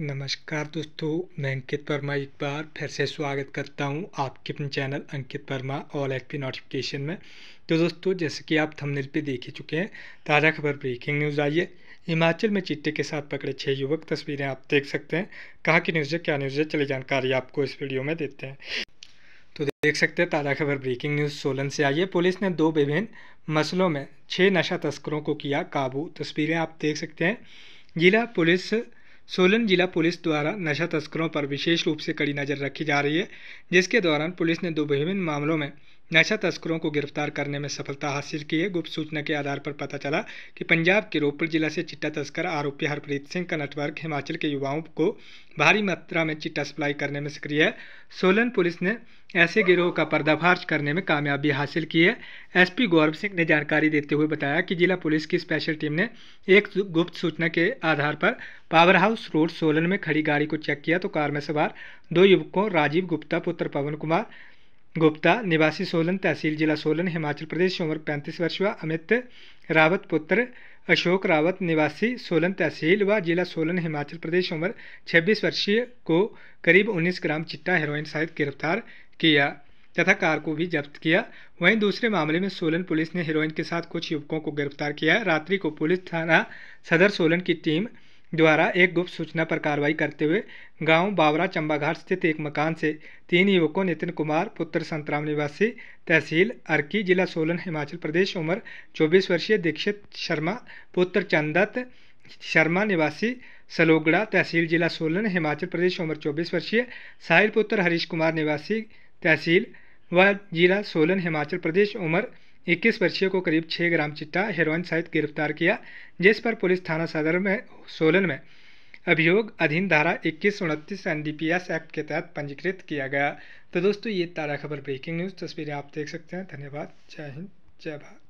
नमस्कार दोस्तों मैं अंकित वर्मा एक बार फिर से स्वागत करता हूं आपके अपने चैनल अंकित वर्मा ऑल एफ पी नोटिफिकेशन में तो दोस्तों जैसे कि आप थंबनेल पे देख ही चुके हैं ताज़ा खबर ब्रेकिंग न्यूज़ आई है हिमाचल में चिट्टे के साथ पकड़े छः युवक तस्वीरें आप देख सकते हैं कहाँ की न्यूज़ है क्या न्यूज़ है चली जानकारी आपको इस वीडियो में देते हैं तो देख सकते हैं ताज़ा खबर ब्रेकिंग न्यूज़ सोलन से आई है पुलिस ने दो विभिन्न मसलों में छः नशा तस्करों को किया काबू तस्वीरें आप देख सकते हैं जिला पुलिस सोलन जिला पुलिस द्वारा नशा तस्करों पर विशेष रूप से कड़ी नज़र रखी जा रही है जिसके दौरान पुलिस ने दो विभिन्न मामलों में नशा तस्करों को गिरफ्तार करने में सफलता हासिल की है गुप्त सूचना के आधार पर पता चला कि पंजाब के रोपड़ जिला से चिट्टा तस्कर आरोपी हरप्रीत सिंह का नेटवर्क हिमाचल के युवाओं को भारी मात्रा में चिट्टा सप्लाई करने में सक्रिय है सोलन पुलिस ने ऐसे गिरोह का पर्दाफाश करने में कामयाबी हासिल की है एसपी गौरव सिंह ने जानकारी देते हुए बताया कि जिला पुलिस की स्पेशल टीम ने एक गुप्त सूचना के आधार पर पावर हाउस रोड सोलन में खड़ी गाड़ी को चेक किया तो कार में सवार दो युवकों राजीव गुप्ता पुत्र पवन कुमार गुप्ता निवासी सोलन तहसील जिला सोलन हिमाचल प्रदेश उम्र पैंतीस वर्ष व अमित रावत पुत्र अशोक रावत निवासी सोलन तहसील व जिला सोलन हिमाचल प्रदेश उम्र 26 वर्षीय को करीब 19 ग्राम चिट्टा हेरोइन सहित गिरफ्तार किया तथा कार को भी जब्त किया वहीं दूसरे मामले में सोलन पुलिस ने हेरोइन के साथ कुछ युवकों को गिरफ्तार किया रात्रि को पुलिस थाना सदर सोलन की टीम द्वारा एक गुप्त सूचना पर कार्रवाई करते हुए गांव बावरा चंबाघाट स्थित एक मकान से तीन युवकों नितिन कुमार पुत्र संतराम निवासी तहसील अर्की जिला सोलन हिमाचल प्रदेश उम्र 24 वर्षीय दीक्षित शर्मा पुत्र चंदत शर्मा निवासी सलोगड़ा तहसील जिला सोलन हिमाचल प्रदेश उम्र 24 वर्षीय साहिल पुत्र हरीश कुमार निवासी तहसील व जिला सोलन हिमाचल प्रदेश उम्र इक्कीस वर्षीय को करीब छः ग्राम चिट्टा हेरोइन सहित गिरफ्तार किया जिस पर पुलिस थाना सदर में सोलन में अभियोग अधीन धारा इक्कीस उनतीस एनडीपीएस एक्ट के तहत पंजीकृत किया गया तो दोस्तों ये तारा खबर ब्रेकिंग न्यूज़ तस्वीरें आप देख सकते हैं धन्यवाद जय हिंद जय भारत